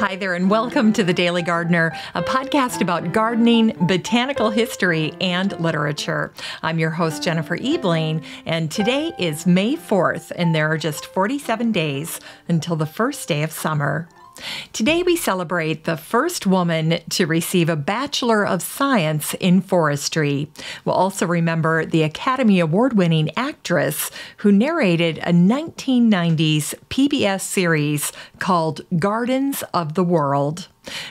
Hi there, and welcome to The Daily Gardener, a podcast about gardening, botanical history, and literature. I'm your host, Jennifer Ebling, and today is May 4th, and there are just 47 days until the first day of summer. Today we celebrate the first woman to receive a Bachelor of Science in Forestry. We'll also remember the Academy Award winning actress who narrated a 1990s PBS series called Gardens of the World.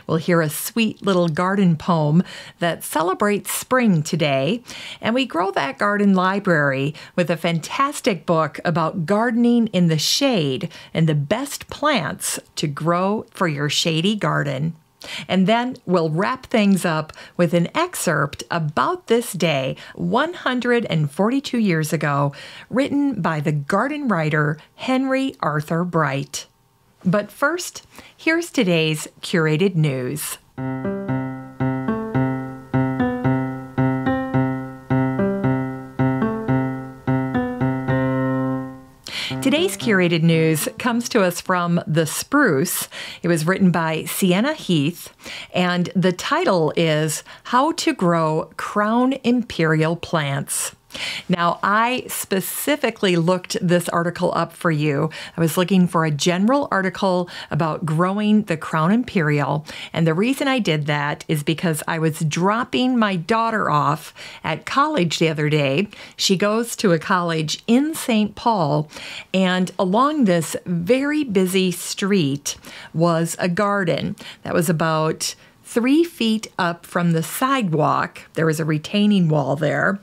We'll hear a sweet little garden poem that celebrates spring today, and we grow that garden library with a fantastic book about gardening in the shade and the best plants to grow for your shady garden. And then we'll wrap things up with an excerpt about this day 142 years ago, written by the garden writer Henry Arthur Bright. But first, here's today's curated news. Today's curated news comes to us from The Spruce. It was written by Sienna Heath, and the title is How to Grow Crown Imperial Plants. Now, I specifically looked this article up for you. I was looking for a general article about growing the Crown Imperial. And the reason I did that is because I was dropping my daughter off at college the other day. She goes to a college in St. Paul, and along this very busy street was a garden that was about three feet up from the sidewalk. There was a retaining wall there.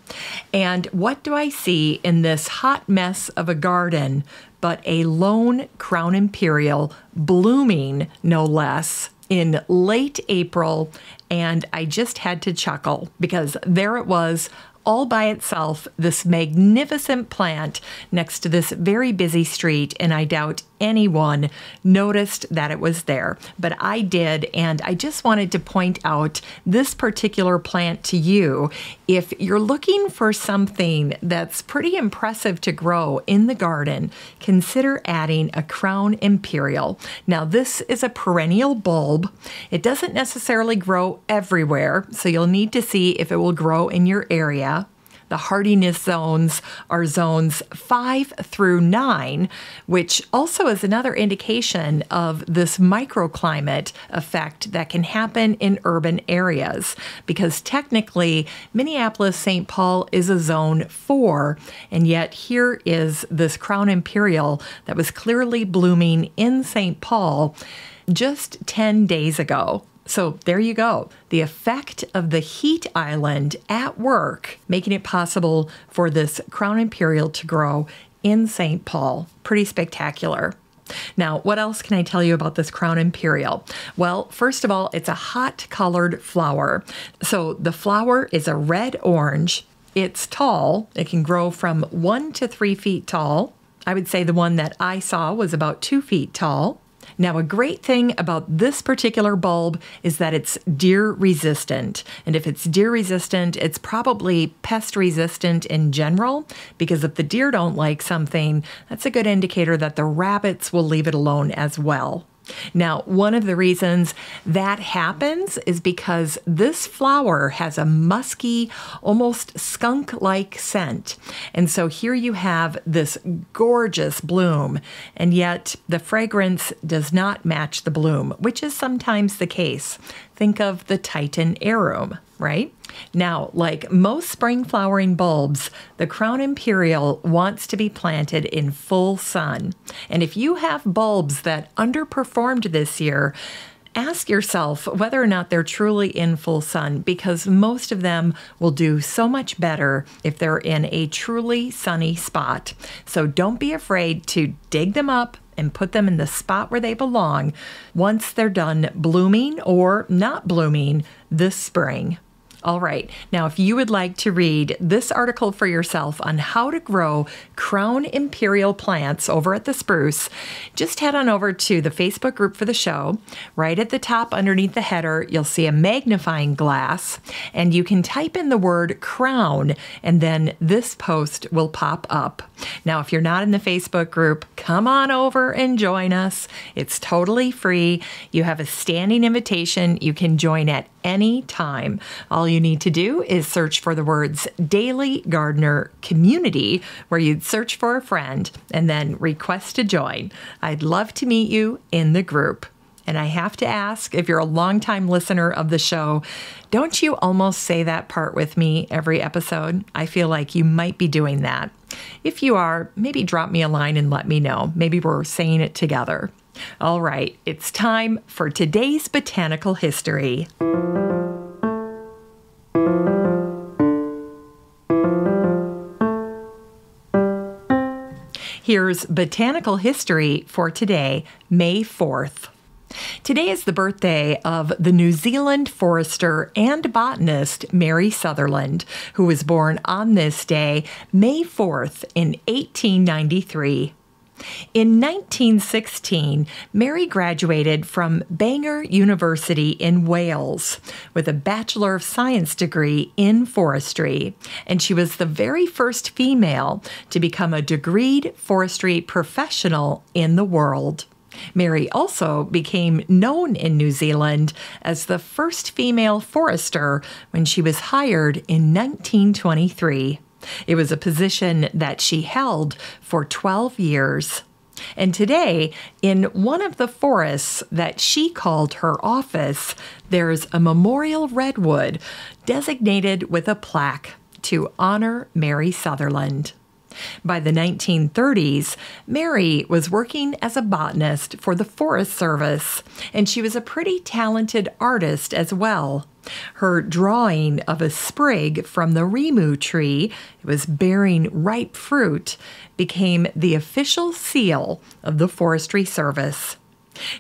And what do I see in this hot mess of a garden but a lone crown imperial blooming, no less, in late April, and I just had to chuckle because there it was. All by itself, this magnificent plant next to this very busy street, and I doubt anyone noticed that it was there, but I did, and I just wanted to point out this particular plant to you. If you're looking for something that's pretty impressive to grow in the garden, consider adding a crown imperial. Now, this is a perennial bulb. It doesn't necessarily grow everywhere, so you'll need to see if it will grow in your area the hardiness zones are zones five through nine, which also is another indication of this microclimate effect that can happen in urban areas because technically Minneapolis St. Paul is a zone four, and yet here is this crown imperial that was clearly blooming in St. Paul just 10 days ago. So there you go. The effect of the heat island at work, making it possible for this crown imperial to grow in St. Paul. Pretty spectacular. Now, what else can I tell you about this crown imperial? Well, first of all, it's a hot colored flower. So the flower is a red orange. It's tall. It can grow from one to three feet tall. I would say the one that I saw was about two feet tall. Now, a great thing about this particular bulb is that it's deer resistant. And if it's deer resistant, it's probably pest resistant in general, because if the deer don't like something, that's a good indicator that the rabbits will leave it alone as well. Now, one of the reasons that happens is because this flower has a musky, almost skunk like scent. And so here you have this gorgeous bloom, and yet the fragrance does not match the bloom, which is sometimes the case think of the Titan arum, right? Now, like most spring flowering bulbs, the Crown Imperial wants to be planted in full sun. And if you have bulbs that underperformed this year, ask yourself whether or not they're truly in full sun because most of them will do so much better if they're in a truly sunny spot. So don't be afraid to dig them up, and put them in the spot where they belong once they're done blooming or not blooming this spring. All right. Now, if you would like to read this article for yourself on how to grow crown imperial plants over at the spruce, just head on over to the Facebook group for the show. Right at the top underneath the header, you'll see a magnifying glass, and you can type in the word crown, and then this post will pop up. Now, if you're not in the Facebook group, come on over and join us. It's totally free. You have a standing invitation. You can join at any time. All you need to do is search for the words Daily Gardener Community, where you'd search for a friend and then request to join. I'd love to meet you in the group. And I have to ask if you're a longtime listener of the show, don't you almost say that part with me every episode? I feel like you might be doing that. If you are, maybe drop me a line and let me know. Maybe we're saying it together. All right, it's time for today's botanical history. Here's botanical history for today, May 4th. Today is the birthday of the New Zealand forester and botanist Mary Sutherland, who was born on this day, May 4th, in 1893. In 1916, Mary graduated from Bangor University in Wales with a Bachelor of Science degree in forestry, and she was the very first female to become a degreed forestry professional in the world. Mary also became known in New Zealand as the first female forester when she was hired in 1923. It was a position that she held for 12 years. And today, in one of the forests that she called her office, there's a memorial redwood designated with a plaque to honor Mary Sutherland. By the 1930s, Mary was working as a botanist for the Forest Service, and she was a pretty talented artist as well. Her drawing of a sprig from the Rimu tree, it was bearing ripe fruit, became the official seal of the Forestry Service.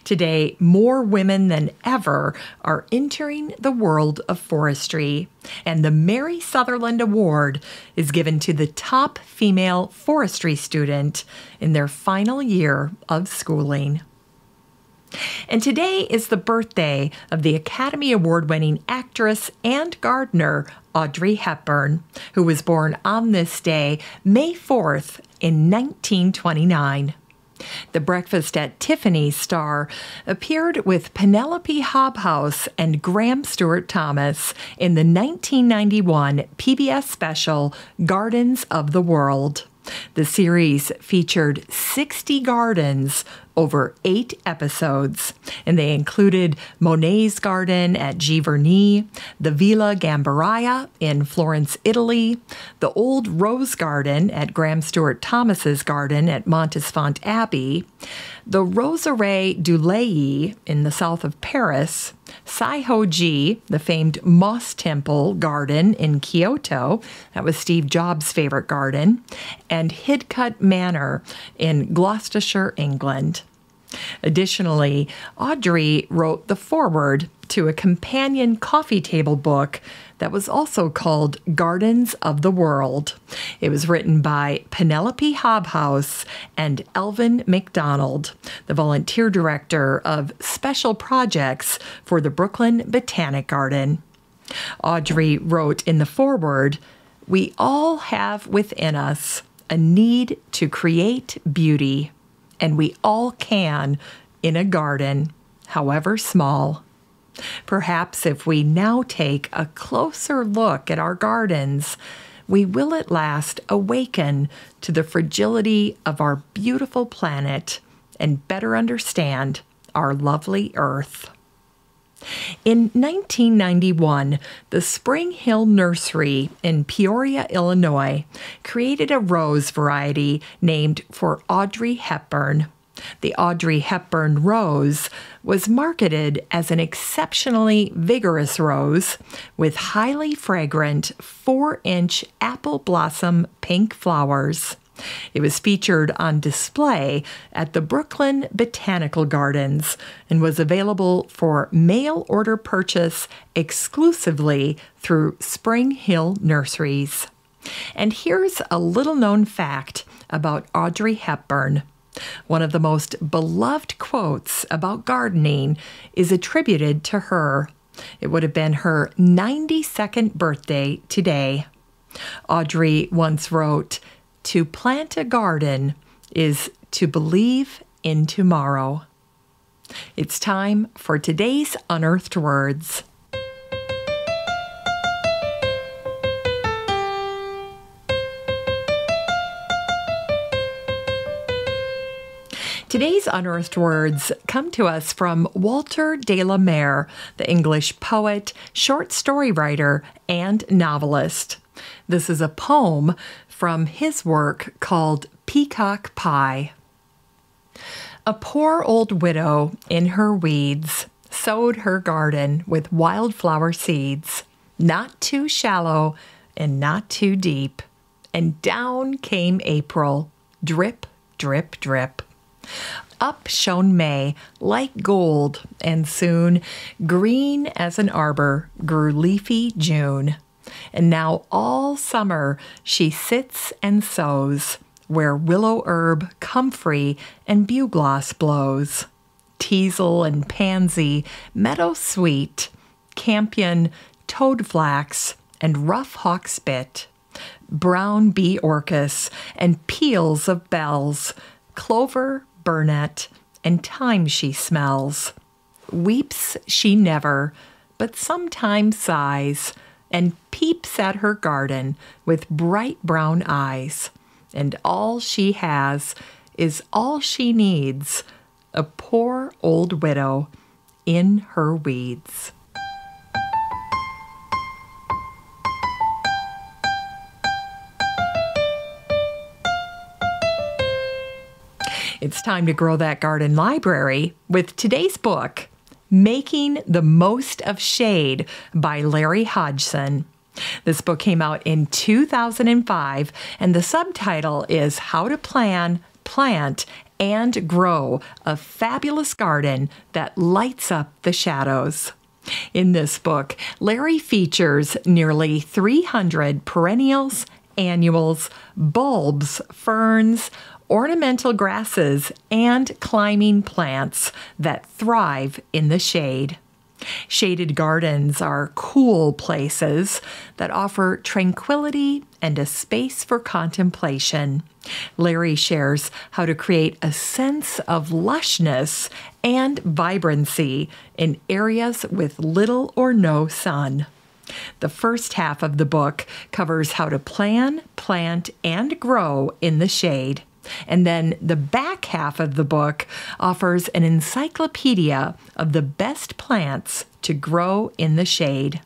Today, more women than ever are entering the world of forestry, and the Mary Sutherland Award is given to the top female forestry student in their final year of schooling. And today is the birthday of the Academy Award winning actress and gardener Audrey Hepburn, who was born on this day, May 4th, in 1929 the Breakfast at Tiffany star, appeared with Penelope Hobhouse and Graham Stewart Thomas in the 1991 PBS special Gardens of the World. The series featured 60 gardens over eight episodes, and they included Monet's Garden at Giverny, the Villa Gambaria in Florence, Italy, the Old Rose Garden at Graham Stewart Thomas's Garden at Montesfont Abbey, the Roseraie du Layi in the south of Paris, Saihoji, the famed Moss Temple Garden in Kyoto, that was Steve Jobs' favorite garden, and Hidcut Manor in Gloucestershire, England. Additionally, Audrey wrote the foreword to a companion coffee table book that was also called Gardens of the World. It was written by Penelope Hobhouse and Elvin McDonald, the volunteer director of special projects for the Brooklyn Botanic Garden. Audrey wrote in the foreword, We all have within us a need to create beauty and we all can in a garden, however small. Perhaps if we now take a closer look at our gardens, we will at last awaken to the fragility of our beautiful planet and better understand our lovely Earth. In 1991, the Spring Hill Nursery in Peoria, Illinois, created a rose variety named for Audrey Hepburn. The Audrey Hepburn rose was marketed as an exceptionally vigorous rose with highly fragrant 4 inch apple blossom pink flowers. It was featured on display at the Brooklyn Botanical Gardens and was available for mail order purchase exclusively through Spring Hill Nurseries. And here's a little known fact about Audrey Hepburn. One of the most beloved quotes about gardening is attributed to her. It would have been her 92nd birthday today. Audrey once wrote, to plant a garden is to believe in tomorrow. It's time for today's Unearthed Words. Today's unearthed words come to us from Walter de la Mare, the English poet, short story writer, and novelist. This is a poem from his work called Peacock Pie. A poor old widow in her weeds sowed her garden with wildflower seeds, not too shallow and not too deep. And down came April, drip, drip, drip. Up shone May like gold, and soon, green as an arbor, grew leafy June and now all summer she sits and sews where willow herb, comfrey, and bugloss blows. Teasel and pansy, meadow sweet, campion, toad flax, and rough hawksbit, brown bee orchis, and peals of bells, clover, burnet, and thyme she smells. Weeps she never, but sometimes sighs, and peeps at her garden with bright brown eyes. And all she has is all she needs a poor old widow in her weeds. It's time to grow that garden library with today's book. Making the Most of Shade by Larry Hodgson. This book came out in 2005, and the subtitle is How to Plan, Plant, and Grow a Fabulous Garden That Lights Up the Shadows. In this book, Larry features nearly 300 perennials, annuals, bulbs, ferns, ornamental grasses, and climbing plants that thrive in the shade. Shaded gardens are cool places that offer tranquility and a space for contemplation. Larry shares how to create a sense of lushness and vibrancy in areas with little or no sun. The first half of the book covers how to plan, plant, and grow in the shade. And then the back half of the book offers an encyclopedia of the best plants to grow in the shade.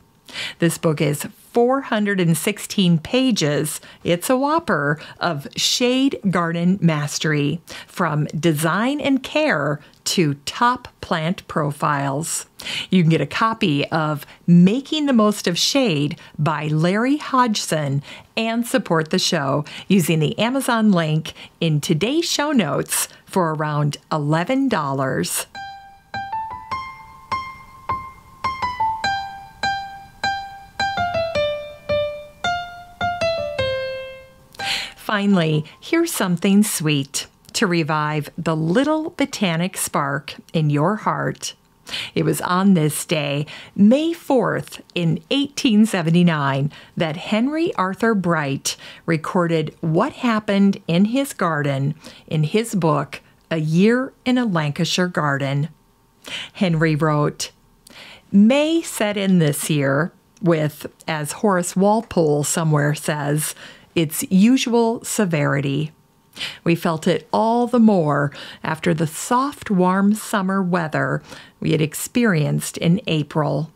This book is 416 pages. It's a whopper of shade garden mastery from design and care to top plant profiles. You can get a copy of Making the Most of Shade by Larry Hodgson and support the show using the Amazon link in today's show notes for around $11. Finally, here's something sweet to revive the little botanic spark in your heart. It was on this day, May 4th, in 1879, that Henry Arthur Bright recorded what happened in his garden in his book, A Year in a Lancashire Garden. Henry wrote, May set in this year with, as Horace Walpole somewhere says, its usual severity. We felt it all the more after the soft, warm summer weather we had experienced in April.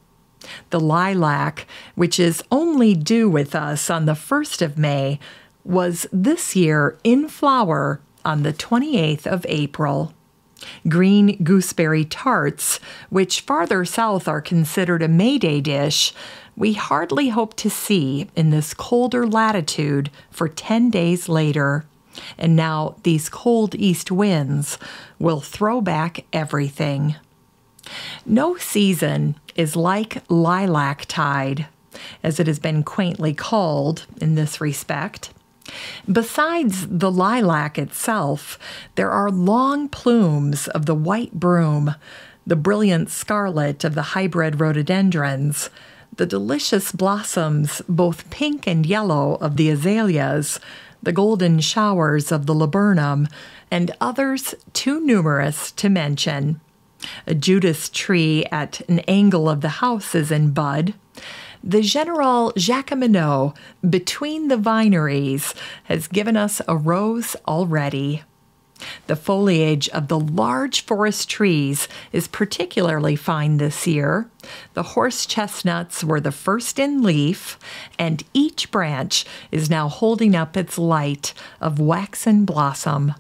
The lilac, which is only due with us on the 1st of May, was this year in flower on the 28th of April. Green gooseberry tarts, which farther south are considered a May Day dish, we hardly hope to see in this colder latitude for 10 days later. And now these cold east winds will throw back everything. No season is like lilac tide, as it has been quaintly called in this respect. Besides the lilac itself, there are long plumes of the white broom, the brilliant scarlet of the hybrid rhododendrons, the delicious blossoms, both pink and yellow, of the azaleas, the golden showers of the laburnum, and others too numerous to mention. A Judas tree at an angle of the house is in bud. The General Jacqueminot, between the vineries, has given us a rose already. The foliage of the large forest trees is particularly fine this year. The horse chestnuts were the first in leaf, and each branch is now holding up its light of waxen blossom.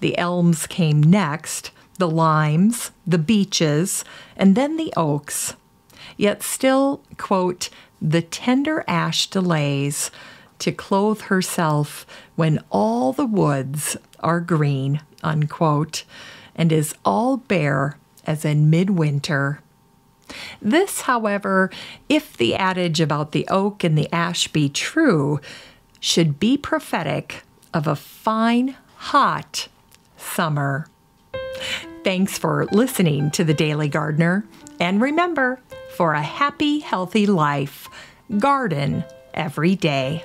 The elms came next, the limes, the beeches, and then the oaks. Yet still, quote, the tender ash delays to clothe herself when all the woods are green, unquote, and is all bare as in midwinter. This, however, if the adage about the oak and the ash be true, should be prophetic of a fine, hot summer. Thanks for listening to The Daily Gardener. And remember, for a happy, healthy life, garden every day.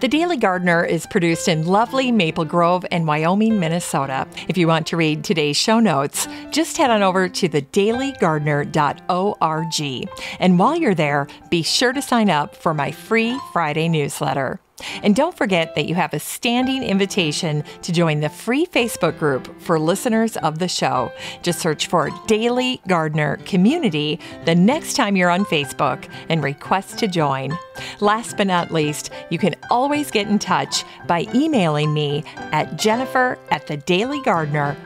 The Daily Gardener is produced in lovely Maple Grove and Wyoming, Minnesota. If you want to read today's show notes, just head on over to thedailygardener.org. And while you're there, be sure to sign up for my free Friday newsletter. And don't forget that you have a standing invitation to join the free Facebook group for listeners of the show. Just search for Daily Gardener Community the next time you're on Facebook and request to join. Last but not least, you can always always get in touch by emailing me at jennifer at thedailygardener.org.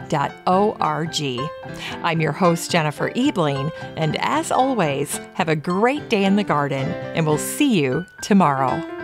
I'm your host, Jennifer Ebling, and as always, have a great day in the garden, and we'll see you tomorrow.